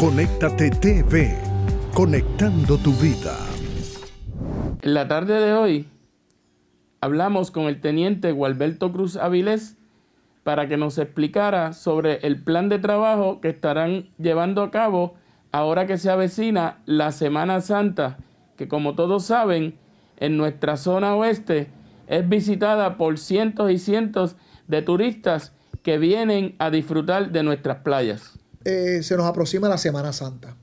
Conéctate TV, conectando tu vida. En la tarde de hoy hablamos con el teniente Gualberto Cruz Avilés para que nos explicara sobre el plan de trabajo que estarán llevando a cabo ahora que se avecina la Semana Santa, que como todos saben, en nuestra zona oeste es visitada por cientos y cientos de turistas que vienen a disfrutar de nuestras playas. Eh, se nos aproxima la Semana Santa.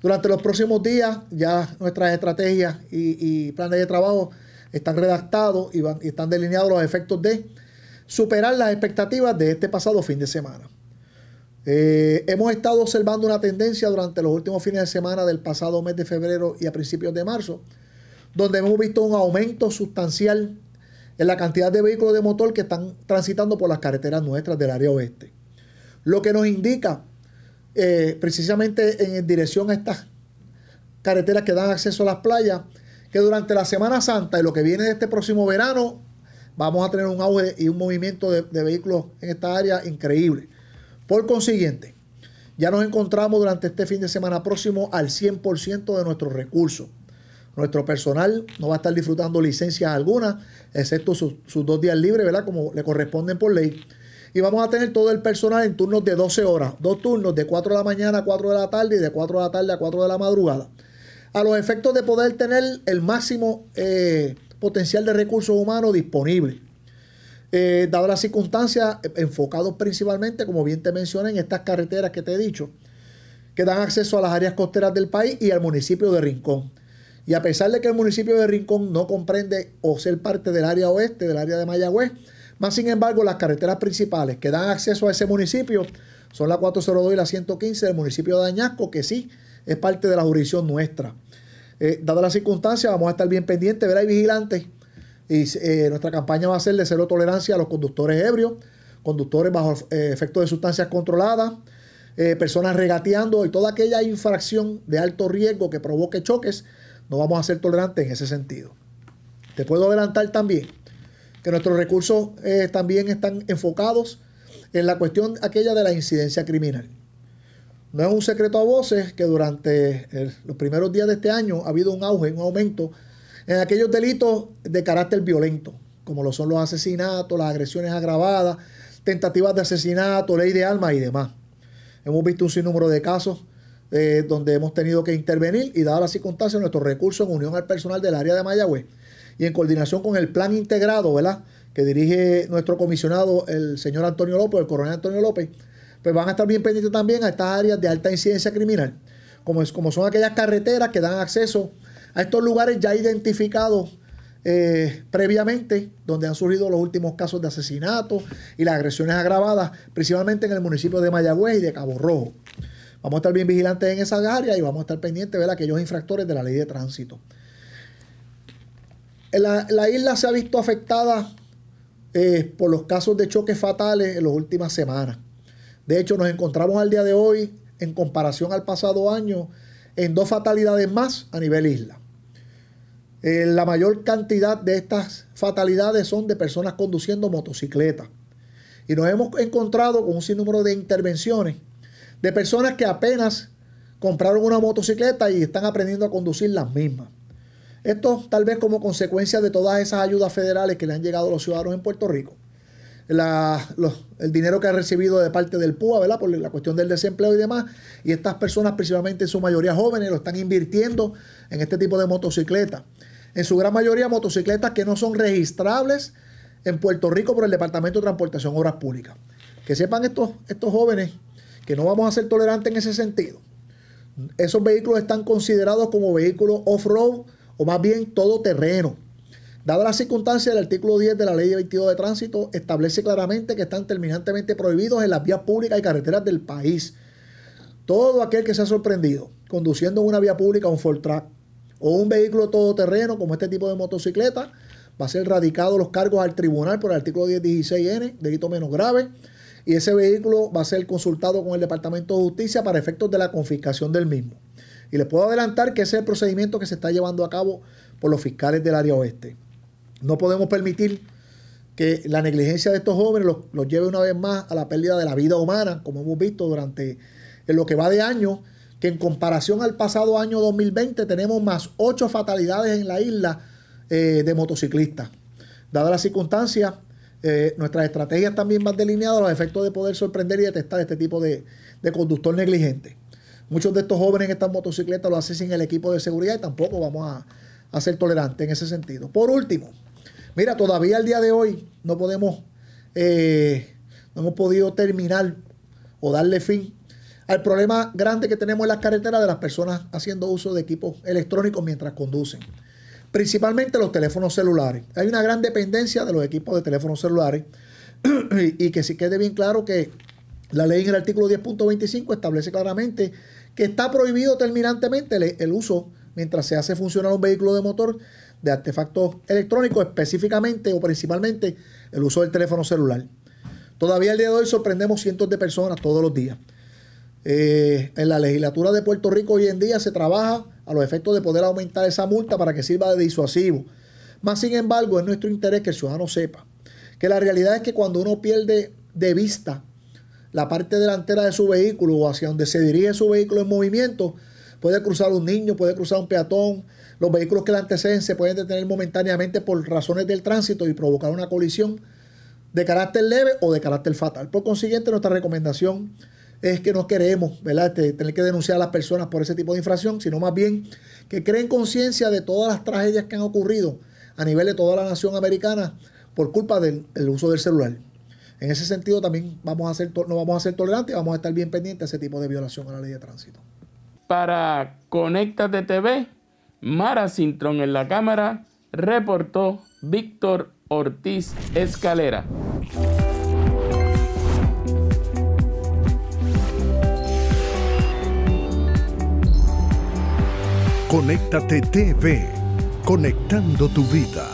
Durante los próximos días ya nuestras estrategias y, planes de trabajo están redactados y, están delineados los efectos de superar las expectativas de este pasado fin de semana. Eh, hemos estado observando una tendencia durante los últimos fines de semana del pasado mes de febrero y a principios de marzo, donde hemos visto un aumento sustancial en la cantidad de vehículos de motor que están transitando por las carreteras nuestras del área oeste. Lo que nos indica eh, precisamente en, dirección a estas carreteras que dan acceso a las playas, que durante la Semana Santa y lo que viene de este próximo verano, vamos a tener un auge y un movimiento de, vehículos en esta área increíble. Por consiguiente, ya nos encontramos durante este fin de semana próximo al 100% de nuestros recursos. Nuestro personal no va a estar disfrutando licencias algunas, excepto sus, sus dos días libres, ¿verdad? Como le corresponden por ley. Y vamos a tener todo el personal en turnos de 12 horas. Dos turnos de 4 de la mañana a 4 de la tarde y de 4 de la tarde a 4 de la madrugada. A los efectos de poder tener el máximo eh, potencial de recursos humanos disponible. Eh, dadas las circunstancias, eh, enfocados principalmente, como bien te mencioné, en estas carreteras que te he dicho, que dan acceso a las áreas costeras del país y al municipio de Rincón. Y a pesar de que el municipio de Rincón no comprende o ser parte del área oeste, del área de Mayagüez, más sin embargo, las carreteras principales que dan acceso a ese municipio son la 402 y la 115 del municipio de Añasco, que sí es parte de la jurisdicción nuestra. Eh, dada la las vamos a estar bien pendientes, verá y vigilantes. Y eh, nuestra campaña va a ser de cero tolerancia a los conductores ebrios, conductores bajo eh, efecto de sustancias controladas, personas regateando y toda aquella infracción de alto riesgo que provoque choques. No vamos a ser tolerantes en ese sentido. Te puedo adelantar también que nuestros recursos eh, también están enfocados en la cuestión aquella de la incidencia criminal. No es un secreto a voces que durante los primeros días de este año ha habido un auge, un aumento en aquellos delitos de carácter violento, como lo son los asesinatos, las agresiones agravadas, tentativas de asesinato, ley de alma y demás. Hemos visto un sinnúmero de casos eh, donde hemos tenido que intervenir y, dadas las circunstancias, nuestros recursos en unión al personal del área de Mayagüez y en coordinación con el plan integrado, ¿verdad? Que dirige nuestro comisionado, el señor Antonio López, el coronel Antonio López, pues van a estar bien pendientes también a estas áreas de alta incidencia criminal, como, es, como son aquellas carreteras que dan acceso a estos lugares ya identificados eh, previamente, donde han surgido los últimos casos de asesinatos y las agresiones agravadas, principalmente en el municipio de Mayagüez y de Cabo Rojo. Vamos a estar bien vigilantes en esas áreas y vamos a estar pendientes de aquellos infractores de la ley de tránsito. La, isla se ha visto afectada eh, por los casos de choques fatales en las últimas semanas. De hecho, nos encontramos al día de hoy, en comparación al pasado año, en dos fatalidades más a nivel isla. Eh, la mayor cantidad de estas fatalidades son de personas conduciendo motocicletas. Y nos hemos encontrado con un sinnúmero de intervenciones de personas que apenas compraron una motocicleta y están aprendiendo a conducir las mismas. Esto tal vez como consecuencia de todas esas ayudas federales que le han llegado a los ciudadanos en Puerto Rico. el dinero que ha recibido de parte del PUA, ¿verdad? Por la cuestión del desempleo y demás. Y estas personas, principalmente en su mayoría jóvenes, lo están invirtiendo en este tipo de motocicletas. En su gran mayoría, motocicletas que no son registrables en Puerto Rico por el Departamento de Transportación Obras Públicas. Que sepan estos, estos jóvenes que no vamos a ser tolerantes en ese sentido. Esos vehículos están considerados como vehículos off-road o más bien todoterreno. Dada la circunstancia del artículo 10 de la Ley 22 de Tránsito establece claramente que están terminantemente prohibidos en las vías públicas y carreteras del país. Todo aquel que se ha sorprendido conduciendo en una vía pública un Ford Track o un vehículo todoterreno como este tipo de motocicleta va a ser radicado los cargos al tribunal por el artículo 1016N, delito menos grave, y ese vehículo va a ser consultado con el Departamento de Justicia para efectos de la confiscación del mismo. Y les puedo adelantar que ese es el procedimiento que se está llevando a cabo por los fiscales del área oeste. No podemos permitir que la negligencia de estos jóvenes los, lleve una vez más a la pérdida de la vida humana, como hemos visto durante en lo que va de año, que en comparación al pasado año 2020 tenemos más ocho fatalidades en la isla eh, de motociclistas. Dada las circunstancia, eh, nuestras estrategias también van delineadas a los efectos de poder sorprender y detectar este tipo de conductor negligente. Muchos de estos jóvenes en estas motocicletas lo hacen sin el equipo de seguridad y tampoco vamos a, ser tolerantes en ese sentido. Por último, mira, todavía al día de hoy no podemos, eh, no hemos podido terminar o darle fin al problema grande que tenemos en las carreteras de las personas haciendo uso de equipos electrónicos mientras conducen. Principalmente los teléfonos celulares. Hay una gran dependencia de los equipos de teléfonos celulares y que sí quede bien claro que la ley en el artículo 10.25 establece claramente que está prohibido terminantemente el, uso mientras se hace funcionar un vehículo de motor de artefactos electrónicos, específicamente o principalmente el uso del teléfono celular. Todavía el día de hoy sorprendemos cientos de personas todos los días. Eh, en la legislatura de Puerto Rico hoy en día se trabaja a los efectos de poder aumentar esa multa para que sirva de disuasivo. Más sin embargo, es nuestro interés que el ciudadano sepa que la realidad es que cuando uno pierde de vista la parte delantera de su vehículo o hacia donde se dirige su vehículo en movimiento, puede cruzar un niño, puede cruzar un peatón. Los vehículos que le anteceden se pueden detener momentáneamente por razones del tránsito y provocar una colisión de carácter leve o de carácter fatal. Por consiguiente, nuestra recomendación es que no queremos este, tener que denunciar a las personas por ese tipo de infracción, sino más bien que creen conciencia de todas las tragedias que han ocurrido a nivel de toda la nación americana por culpa del uso del celular. En ese sentido también vamos a no vamos a ser tolerantes y vamos a estar bien pendientes a ese tipo de violación a la ley de tránsito. Para Conéctate TV, Mara Cintrón en la cámara, reportó Víctor Ortiz Escalera. Conéctate TV, conectando tu vida.